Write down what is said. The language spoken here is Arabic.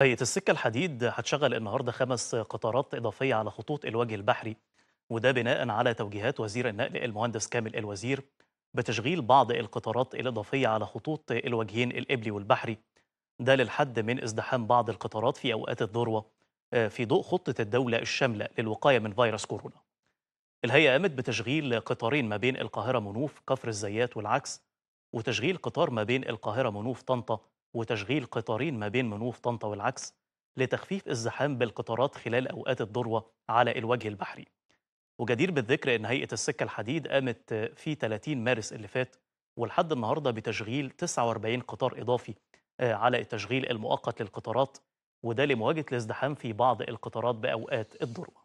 طيب السكة الحديد هتشغل النهارده خمس قطارات إضافية على خطوط الوجه البحري وده بناء على توجيهات وزير النقل المهندس كامل الوزير بتشغيل بعض القطارات الإضافية على خطوط الوجهين الإبلي والبحري ده للحد من ازدحام بعض القطارات في أوقات الذروة آه، في ضوء خطة الدولة الشاملة للوقاية من فيروس كورونا الهيئة قامت بتشغيل قطارين ما بين القاهرة منوف كفر الزيات والعكس وتشغيل قطار ما بين القاهرة منوف طنطا وتشغيل قطارين ما بين منوف طنطا والعكس لتخفيف الزحام بالقطارات خلال أوقات الذروة على الوجه البحري وجدير بالذكر أن هيئة السكة الحديد قامت في 30 مارس اللي فات ولحد النهاردة بتشغيل 49 قطار إضافي آه، على التشغيل المؤقت للقطارات وده لمواجهة الازدحام في بعض القطارات بأوقات الذروة